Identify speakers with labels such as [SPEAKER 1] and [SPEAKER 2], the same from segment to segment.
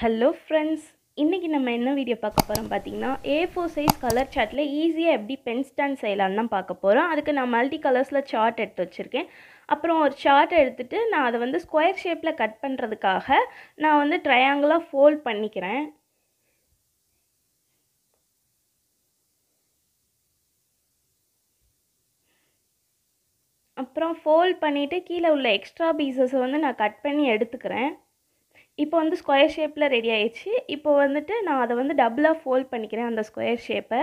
[SPEAKER 1] hello friends இன்றைக்கி நம்ம என்ன வீடியோ பார்க்க போகிறோம் பார்த்தீங்கன்னா ஏ ஃபோர் சைஸ் கலர் சார்ட்டில் ஈஸியாக எப்படி பென் ஸ்டாண்ட் செய்யலான்னு தான் பார்க்க போகிறோம் அதுக்கு நான் மல்டி கலர்ஸில் சார்ட் எடுத்து வச்சுருக்கேன் அப்புறம் ஒரு சார்ட் எடுத்துகிட்டு நான் அதை வந்து ஸ்கொயர் ஷேப்பில் கட் பண்ணுறதுக்காக நான் வந்து ட்ரையாங்கிளாக ஃபோல்ட் பண்ணிக்கிறேன் அப்புறம் ஃபோல்ட் பண்ணிவிட்டு கீழே உள்ள எக்ஸ்ட்ரா பீசஸை வந்து நான் கட் பண்ணி எடுத்துக்கிறேன் இப்போ வந்து ஸ்கொயர் ஷேப்பில் ரெடி ஆயிடுச்சு இப்போ வந்துட்டு நான் அதை வந்து டபுளாக ஃபோல்ட் பண்ணிக்கிறேன் அந்த ஸ்கொயர் ஷேப்பை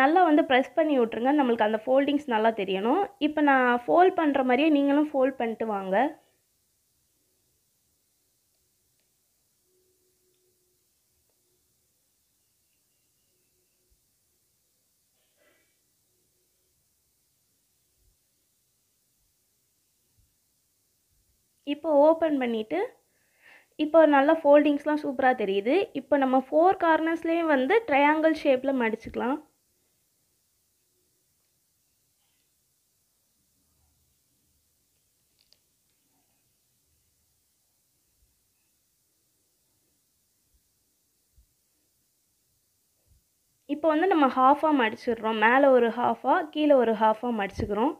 [SPEAKER 1] நல்லா வந்து ப்ரெஸ் பண்ணி விட்ருங்க நம்மளுக்கு அந்த ஃபோல்டிங்ஸ் நல்லா தெரியணும் இப்போ நான் ஃபோல்ட் பண்ணுற மாதிரியே நீங்களும் ஃபோல்ட் பண்ணிட்டு வாங்க இப்போ ஓப்பன் பண்ணிவிட்டு இப்போ நல்லா ஃபோல்டிங்ஸ்லாம் சூப்பராக தெரியுது இப்போ நம்ம ஃபோர் கார்னர்ஸ்லேயும் வந்து ட்ரையாங்கிள் ஷேப்பில் மடிச்சுக்கலாம் இப்போ வந்து நம்ம ஹாஃபாக மடிச்சிடுறோம் மேலே ஒரு ஹாஃபாக கீழே ஒரு ஹாஃபாக மடிச்சுக்கிறோம்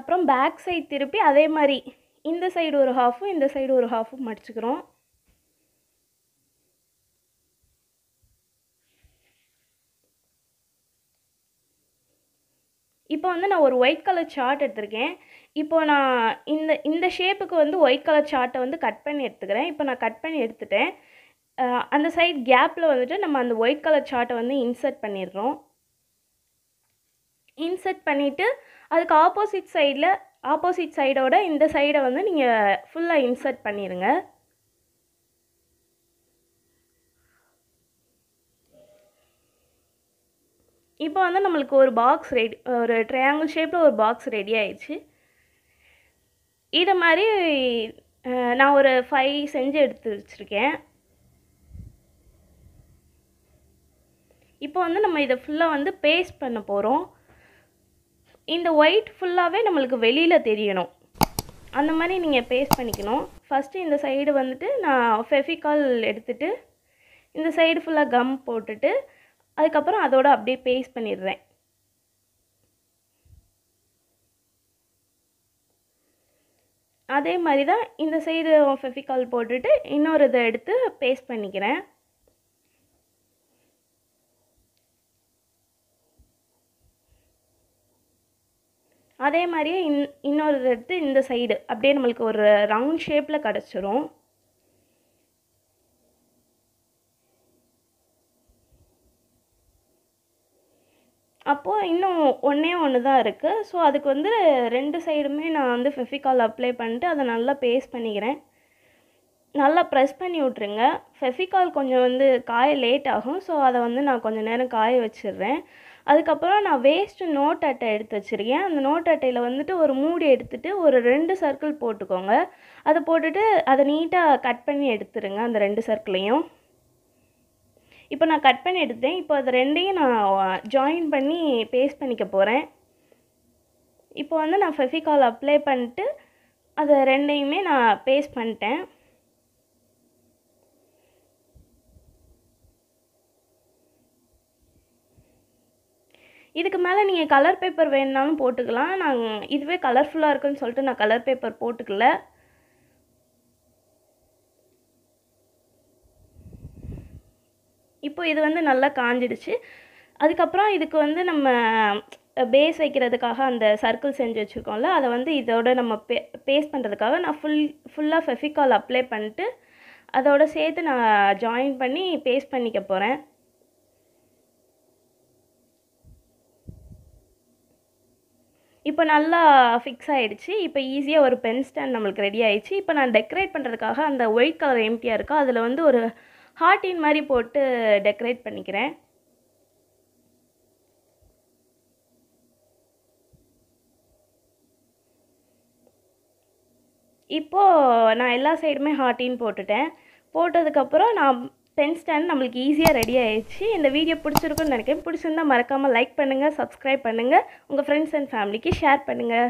[SPEAKER 1] அப்புறம் பேக் சைட் திருப்பி அதே மாதிரி இந்த சைடு ஒரு ஹாஃபும் இந்த சைடு ஒரு ஹாஃபும் மடிச்சுக்கிறோம் இப்போ வந்து நான் ஒரு ஒயிட் கலர் சார்ட் எடுத்திருக்கேன் இப்போ நான் இந்த இந்த ஷேப்புக்கு வந்து ஒயிட் கலர் சார்ட்டை வந்து கட் பண்ணி எடுத்துக்கிறேன் இப்போ நான் கட் பண்ணி எடுத்துட்டேன் அந்த சைட் கேப்பில் வந்துட்டு நம்ம அந்த ஒயிட் கலர் சார்ட்டை வந்து இன்சர்ட் பண்ணிடுறோம் இன்சர்ட் பண்ணிவிட்டு அதுக்கு ஆப்போசிட் சைடில் ஆப்போசிட் சைடோட இந்த சைடை வந்து நீங்கள் ஃபுல்லாக இன்சர்ட் பண்ணிடுங்க இப்போ வந்து நம்மளுக்கு ஒரு பாக்ஸ் ரெடி ஒரு ட்ரையாங்கிள் ஷேப்பில் ஒரு பாக்ஸ் ரெடி ஆயிடுச்சு இதை மாதிரி நான் ஒரு ஃபைவ் செஞ்சு எடுத்து வச்சுருக்கேன் இப்போ வந்து நம்ம இதை ஃபுல்லாக வந்து பேஸ்ட் பண்ண போகிறோம் இந்த ஒயிட் ஃபுல்லாகவே நம்மளுக்கு வெளியில் தெரியணும் அந்த மாதிரி நீங்கள் பேஸ்ட் பண்ணிக்கணும் ஃபஸ்ட்டு இந்த சைடு வந்துட்டு நான் ஃபெஃபிகால் எடுத்துகிட்டு இந்த சைடு ஃபுல்லாக கம் போட்டுட்டு அதுக்கப்புறம் அதோட அப்படியே பேஸ்ட் பண்ணிடுறேன் அதே மாதிரி தான் இந்த சைடு ஃபெஃபிகால் போட்டுட்டு இன்னொரு இதை எடுத்து பேஸ்ட் பண்ணிக்கிறேன் அதே மாதிரியே இன் இன்னொரு எடுத்து இந்த சைடு அப்படியே நம்மளுக்கு ஒரு ரவுண்ட் ஷேப்பில் கிடச்சிரும் அப்போது இன்னும் ஒன்றே ஒன்று தான் இருக்குது ஸோ அதுக்கு வந்து ரெண்டு சைடுமே நான் வந்து ஃபெஃபிகால் அப்ளை பண்ணிட்டு அதை நல்லா பேஸ்ட் பண்ணிக்கிறேன் நல்லா ப்ரெஸ் பண்ணி விட்ருங்க ஃபெஃபிகால் கொஞ்சம் வந்து காய லேட் ஆகும் ஸோ அதை வந்து நான் கொஞ்சம் நேரம் காய வச்சிடுறேன் அதுக்கப்புறம் நான் வேஸ்ட்டு நோட் அட்டை எடுத்து வச்சுருக்கேன் அந்த நோட் அட்டையில் வந்துட்டு ஒரு மூடி எடுத்துகிட்டு ஒரு ரெண்டு சர்க்கிள் போட்டுக்கோங்க அதை போட்டுட்டு அதை நீட்டாக கட் பண்ணி எடுத்துருங்க அந்த ரெண்டு சர்க்கிளையும் இப்போ நான் கட் பண்ணி எடுத்தேன் இப்போ அதை ரெண்டையும் நான் ஜாயின் பண்ணி பேஸ்ட் பண்ணிக்க போகிறேன் இப்போ வந்து நான் ஃபெஃபிகால் அப்ளை பண்ணிட்டு அதை ரெண்டையுமே நான் பேஸ்ட் பண்ணிட்டேன் இதுக்கு மேலே நீங்கள் கலர் பேப்பர் வேணுனாலும் போட்டுக்கலாம் நான் இதுவே கலர்ஃபுல்லாக இருக்குதுன்னு சொல்லிட்டு நான் கலர் பேப்பர் போட்டுக்கல இப்போ இது வந்து நல்லா காஞ்சிடுச்சு அதுக்கப்புறம் இதுக்கு வந்து நம்ம பேஸ் வைக்கிறதுக்காக அந்த சர்க்கிள் செஞ்சு வச்சுருக்கோம்ல அதை வந்து இதோட நம்ம பே பேஸ் பண்ணுறதுக்காக நான் ஃபுல் ஃபுல்லாக ஃபெஃபிகால் அப்ளை பண்ணிட்டு அதோட சேர்த்து நான் ஜாயின் பண்ணி பேஸ்ட் பண்ணிக்க போகிறேன் இப்போ நல்லா ஃபிக்ஸ் ஆகிடுச்சு இப்போ ஈஸியாக ஒரு பென் ஸ்டாண்ட் நம்மளுக்கு ரெடி ஆகிடுச்சு இப்போ நான் டெக்கரேட் பண்ணுறதுக்காக அந்த ஒயிட் கலர் எம்டியாக இருக்கா அதில் வந்து ஒரு ஹார்டின் மாதிரி போட்டு டெக்கரேட் பண்ணிக்கிறேன் இப்போது நான் எல்லா சைடுமே ஹார்டின் போட்டுட்டேன் போட்டதுக்கப்புறம் நான் பென் ஸ்டாண்ட் நம்மளுக்கு ஈஸியாக ரெடி ஆயிடுச்சு இந்த வீடியோ பிடிச்சிருக்குன்னு நினைக்கிறேன் பிடிச்சிருந்தால் மறக்காமல் லைக் பண்ணுங்கள் சப்ஸ்கிரைப் பண்ணுங்கள் உங்கள் ஃப்ரெண்ட்ஸ் அண்ட் ஃபேமிலிக்கு ஷேர் பண்ணுங்கள்